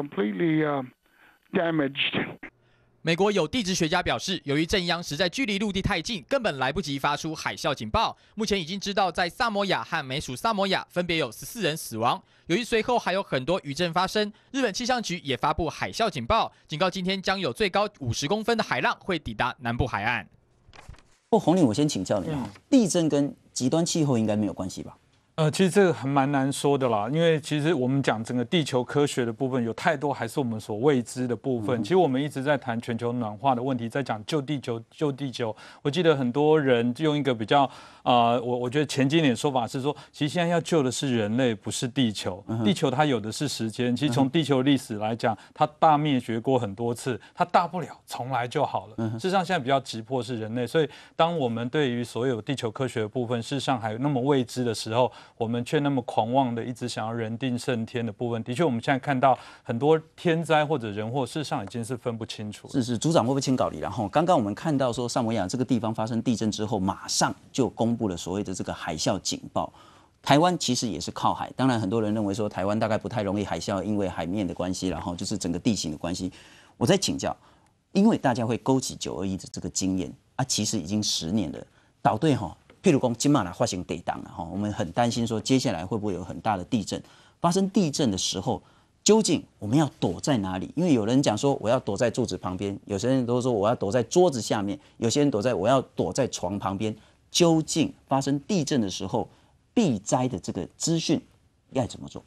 completely damaged.、美国有地质学家表示，由于正央实在距离陆地太近，根本来不及发出海啸警报。目前已经知道，在萨摩亚和美属萨摩亚分别有十四人死亡。由于随后还有很多余震发生，日本气象局也发布海啸警报，警告今天将有最高五十公分的海浪会抵达南部海岸。不，红岭，我先请教你啊，地震跟极端气候应该没有关系吧？呃，其实这个还蛮难说的啦，因为其实我们讲整个地球科学的部分，有太多还是我们所未知的部分。其实我们一直在谈全球暖化的问题，在讲救地球，救地球。我记得很多人用一个比较啊，我我觉得前几年说法是说，其实现在要救的是人类，不是地球。地球它有的是时间。其实从地球历史来讲，它大灭绝过很多次，它大不了重来就好了。事实上，现在比较急迫是人类。所以，当我们对于所有地球科学的部分，事实上还有那么未知的时候。我们却那么狂妄的一直想要人定胜天的部分，的确我们现在看到很多天灾或者人祸，事实上已经是分不清楚。是是，组长会不会请教你？然后刚刚我们看到说，萨摩亚这个地方发生地震之后，马上就公布了所谓的这个海啸警报。台湾其实也是靠海，当然很多人认为说台湾大概不太容易海啸，因为海面的关系，然后就是整个地形的关系。我在请教，因为大家会勾起九二一的这个经验啊，其实已经十年了。岛队哈。譬如讲，金马来发生地震了哈，我们很担心说接下来会不会有很大的地震？发生地震的时候，究竟我们要躲在哪里？因为有人讲说我要躲在柱子旁边，有些人都说我要躲在桌子下面，有些人躲在我要躲在床旁边。究竟发生地震的时候，避灾的这个资讯要怎么做？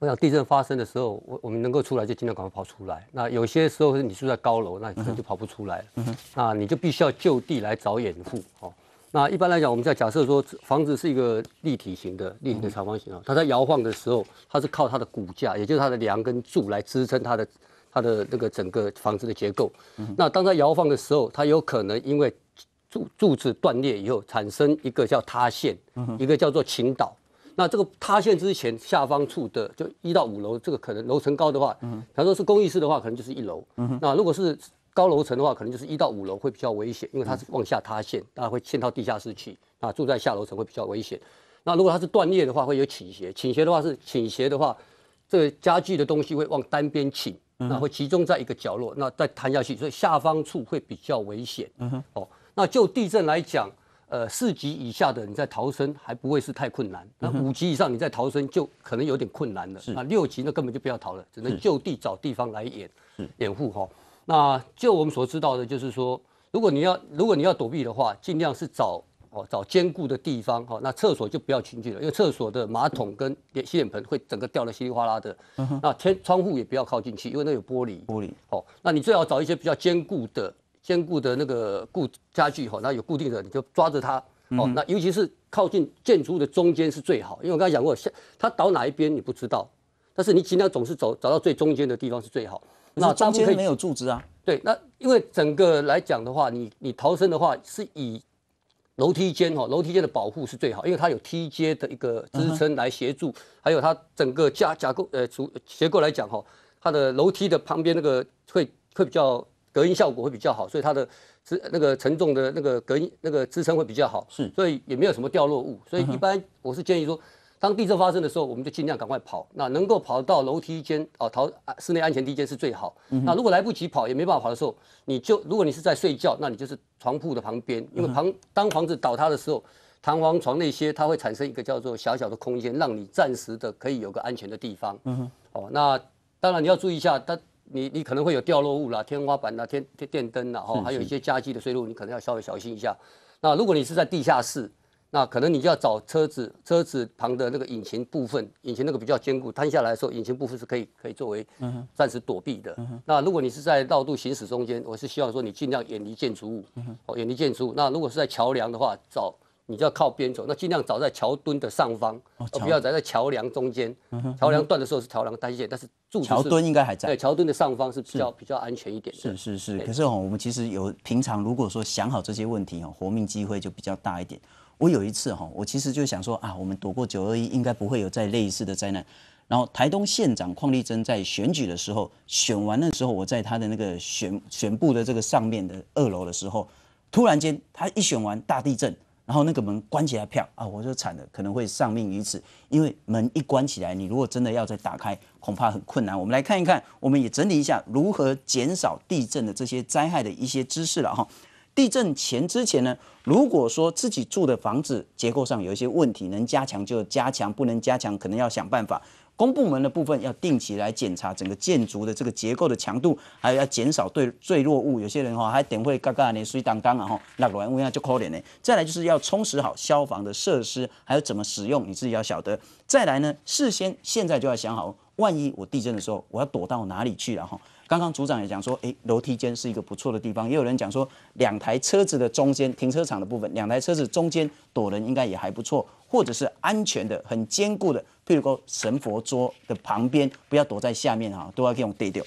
我想地震发生的时候，我我们能够出来就尽量赶快跑出来。那有些时候你住在高楼，那你就跑不出来，那你就必须要就地来找掩护哦。那一般来讲，我们在假设说房子是一个立体型的立体的长方形啊，它在摇晃的时候，它是靠它的骨架，也就是它的梁跟柱来支撑它的它的那个整个房子的结构。那当它摇晃的时候，它有可能因为柱柱子断裂以后，产生一个叫塌陷，一个叫做倾倒。那这个塌陷之前，下方处的就一到五楼，这个可能楼层高的话，假如说是公寓式的话，可能就是一楼。那如果是高楼层的话，可能就是一到五楼会比较危险，因为它是往下塌陷，大会陷到地下室去。啊，住在下楼层会比较危险。那如果它是断裂的话，会有倾斜。倾斜的话是倾斜的话，这个家具的东西会往单边倾，那会集中在一个角落，那再弹下去，所以下方处会比较危险。嗯哼。哦，那就地震来讲，呃，四级以下的，你在逃生还不会是太困难。那五级以上，你在逃生就可能有点困难了。那六级那根本就不要逃了，只能就地找地方来掩掩护哈。那就我们所知道的，就是说，如果你要如果你要躲避的话，尽量是找哦找坚固的地方哈。那厕所就不要进去了，因为厕所的马桶跟洗脸盆会整个掉得稀里哗啦的。嗯那天窗户也不要靠进去，因为那有玻璃。玻璃。哦，那你最好找一些比较坚固的坚固的那个固家具哈。那有固定的你就抓着它。哦，那尤其是靠近建筑物的中间是最好，因为我刚才讲过，下它倒哪一边你不知道，但是你尽量总是走找到最中间的地方是最好。那中间没有柱子啊？对，那因为整个来讲的话，你你逃生的话是以楼梯间哈，楼梯间的保护是最好，因为它有梯阶的一个支撑来协助，还有它整个架架构呃组结构来讲哈，它的楼梯的旁边那个会会比较隔音效果会比较好，所以它的是那个承重的那个隔音那个支撑会比较好，是，所以也没有什么掉落物，所以一般我是建议说。当地震发生的时候，我们就尽量赶快跑。那能够跑到楼梯间哦，逃室内安全梯间是最好。那如果来不及跑也没办法跑的时候，你就如果你是在睡觉，那你就是床铺的旁边，因为房当房子倒塌的时候，弹簧床那些它会产生一个叫做小小的空间，让你暂时的可以有个安全的地方。嗯，哦，那当然你要注意一下，它你你可能会有掉落物啦，天花板啦，天电灯啦，哈，还有一些家具的碎落，你可能要稍微小心一下。那如果你是在地下室。那可能你就要找车子，车子旁的那个引擎部分，引擎那个比较坚固，摊下来的时候，引擎部分是可以可以作为嗯暂时躲避的。那如果你是在道路行驶中间，我是希望说你尽量远离建筑物，哦远离建筑。物。那如果是在桥梁的话，找你就要靠边走，那尽量找在桥墩的上方，哦、不要在在桥梁中间。桥梁断的时候是桥梁单线，但是柱子桥墩应该还在。对，桥墩的上方是比较比较安全一点。是是是，可是哦，我们其实有平常如果说想好这些问题哦，活命机会就比较大一点。我有一次哈，我其实就想说啊，我们躲过九二一，应该不会有再类似的灾难。然后台东县长邝丽珍在选举的时候，选完的时候，我在他的那个选选布的这个上面的二楼的时候，突然间他一选完大地震，然后那个门关起来，票啊，我就惨了，可能会丧命于此。因为门一关起来，你如果真的要再打开，恐怕很困难。我们来看一看，我们也整理一下如何减少地震的这些灾害的一些知识了哈。地震前之前呢，如果说自己住的房子结构上有一些问题，能加强就加强，不能加强可能要想办法。公部门的部分要定期来检查整个建筑的这个结构的强度，还有要减少对坠落物。有些人哈还等会嘎嘎呢，水当当啊哈，那个原因就可怜呢。再来就是要充实好消防的设施，还有怎么使用你自己要晓得。再来呢，事先现在就要想好，万一我地震的时候，我要躲到哪里去，然后。刚刚组长也讲说，哎，楼梯间是一个不错的地方。也有人讲说，两台车子的中间停车场的部分，两台车子中间躲人应该也还不错，或者是安全的、很坚固的，譬如说神佛桌的旁边，不要躲在下面哈，都要用对掉。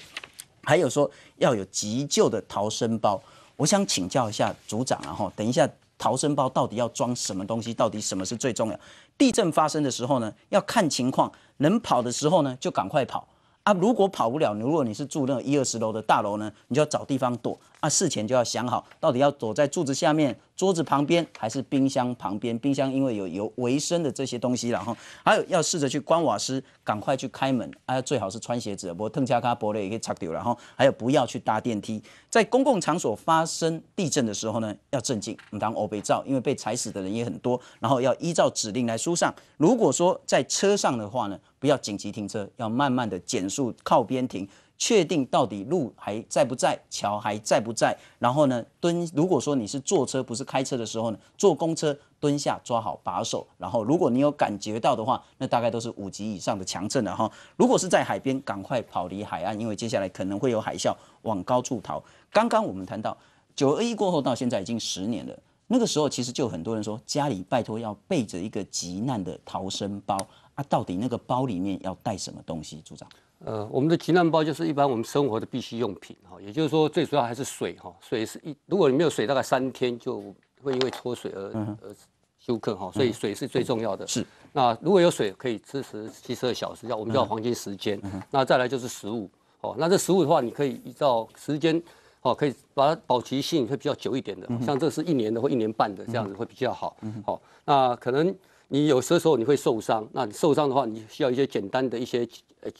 还有说要有急救的逃生包，我想请教一下组长啊哈，等一下逃生包到底要装什么东西？到底什么是最重要？地震发生的时候呢，要看情况，能跑的时候呢就赶快跑。啊，如果跑不了，如果你是住那何一二十楼的大楼呢，你就要找地方躲。事前就要想好，到底要躲在柱子下面、桌子旁边，还是冰箱旁边？冰箱因为有有卫生的这些东西，然后还有要试着去关瓦斯，赶快去开门。啊，最好是穿鞋子，不过 t e 卡 g k 也可以插掉然后还有不要去搭电梯，在公共场所发生地震的时候呢，要镇静，我当 o b 照，因为被踩死的人也很多。然后要依照指令来疏散。如果说在车上的话呢，不要紧急停车，要慢慢的减速靠边停。确定到底路还在不在，桥还在不在，然后呢蹲。如果说你是坐车不是开车的时候呢，坐公车蹲下抓好把手，然后如果你有感觉到的话，那大概都是五级以上的强震了哈。如果是在海边，赶快跑离海岸，因为接下来可能会有海啸，往高处逃。刚刚我们谈到九二一过后到现在已经十年了，那个时候其实就很多人说家里拜托要背着一个急难的逃生包啊，到底那个包里面要带什么东西，组长？呃，我们的急难包就是一般我们生活的必需用品哈，也就是说最主要还是水哈，水是一，如果你没有水，大概三天就会因为脱水而而休克哈，所以水是最重要的。是。那如果有水，可以吃十七十二小时，叫我们叫黄金时间。那再来就是食物。哦，那这食物的话，你可以依照时间，哦，可以把它保质性会比较久一点的，像这是一年的或一年半的这样子会比较好。嗯。好，那可能你有时候你会受伤，那你受伤的话，你需要一些简单的一些呃。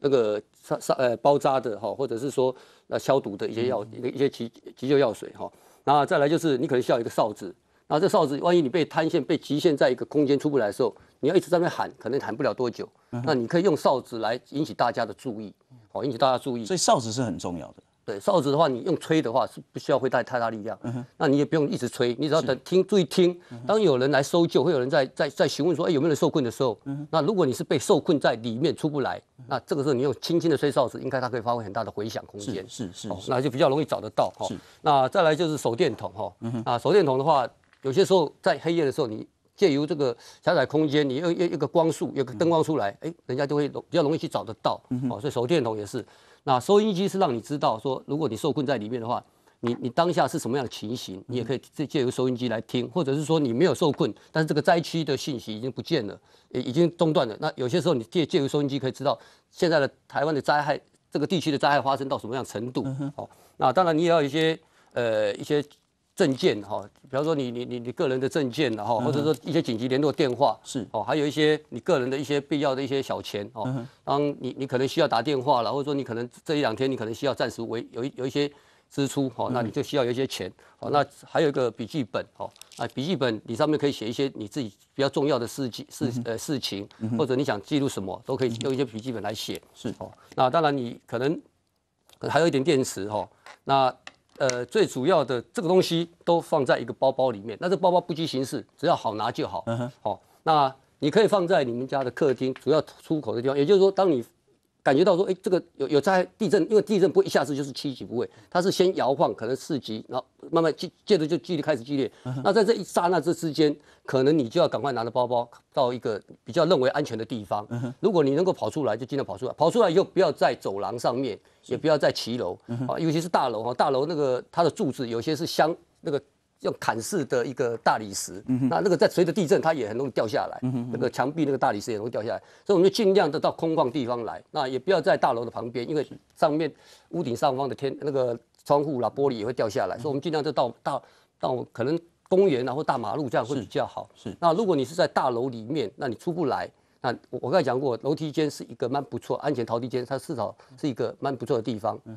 那个烧烧呃包扎的哈，或者是说呃消毒的一些药，一个一些急急救药水哈。那再来就是你可能需要一个哨子，那这哨子万一你被摊线被局限在一个空间出不来的时候，你要一直在那边喊，可能喊不了多久。那你可以用哨子来引起大家的注意，哦，引起大家注意。所以哨子是很重要的。对哨子的话，你用吹的话是不需要会带太大力量，嗯那你也不用一直吹，你只要等听，注意听，当有人来搜救，会有人在在在询问说，哎有没有人受困的时候，嗯那如果你是被受困在里面出不来，那这个时候你用轻轻的吹哨子，应该它可以发挥很大的回响空间，是是是，那就比较容易找得到，是。那再来就是手电筒，哈，嗯啊手电筒的话，有些时候在黑夜的时候，你借由这个狭窄空间，你用一一个光束，有个灯光出来，哎，人家就会比较容易去找得到，哦，所以手电筒也是。那收音机是让你知道，说如果你受困在里面的话，你你当下是什么样的情形，你也可以借借由收音机来听，或者是说你没有受困，但是这个灾区的信息已经不见了，已经中断了。那有些时候你借借由收音机可以知道现在的台湾的灾害，这个地区的灾害发生到什么样程度。哦，那当然你也要一些呃一些。证件哈，比方说你你你你个人的证件哈，或者说一些紧急联络电话是哦，还有一些你个人的一些必要的一些小钱哦。当你你可能需要打电话了，或者说你可能这一两天你可能需要暂时为有有一些支出哈，那你就需要有一些钱。哦，那还有一个笔记本哦，啊，笔记本你上面可以写一些你自己比较重要的事情事呃事情，或者你想记录什么都可以用一些笔记本来写。是哦。那当然你可能可能还有一点电池哈，那。呃，最主要的这个东西都放在一个包包里面，那这包包不拘形式，只要好拿就好。好，那你可以放在你们家的客厅主要出口的地方，也就是说，当你。感觉到说，哎，这个有有在地震，因为地震不一下子就是七级，不会，它是先摇晃，可能四级，然后慢慢接接着就剧烈开始剧烈。那在这一刹那之之间，可能你就要赶快拿着包包到一个比较认为安全的地方。如果你能够跑出来，就尽量跑出来。跑出来以后，不要在走廊上面，也不要在骑楼啊，尤其是大楼哈，大楼那个它的柱子有些是香那个。用砍式的一个大理石，那那个在随着地震，它也很容易掉下来。那个墙壁那个大理石也容易掉下来，所以我们就尽量的到空旷地方来，那也不要在大楼的旁边，因为上面屋顶上方的天那个窗户啦玻璃也会掉下来，所以我们尽量就到大到可能公园啊或大马路这样会比较好。是。那如果你是在大楼里面，那你出不来。那我刚才讲过，楼梯间是一个蛮不错安全逃离间，它至少是一个蛮不错的地方。嗯。